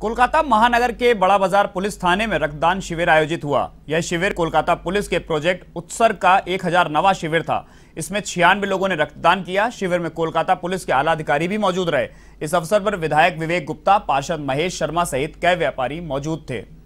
कोलकाता महानगर के बड़ा बाजार पुलिस थाने में रक्तदान शिविर आयोजित हुआ यह शिविर कोलकाता पुलिस के प्रोजेक्ट उत्सर का एक हजार नवा शिविर था इसमें छियानवे लोगों ने रक्तदान किया शिविर में कोलकाता पुलिस के आला अधिकारी भी मौजूद रहे इस अवसर पर विधायक विवेक गुप्ता पार्षद महेश शर्मा सहित कई व्यापारी मौजूद थे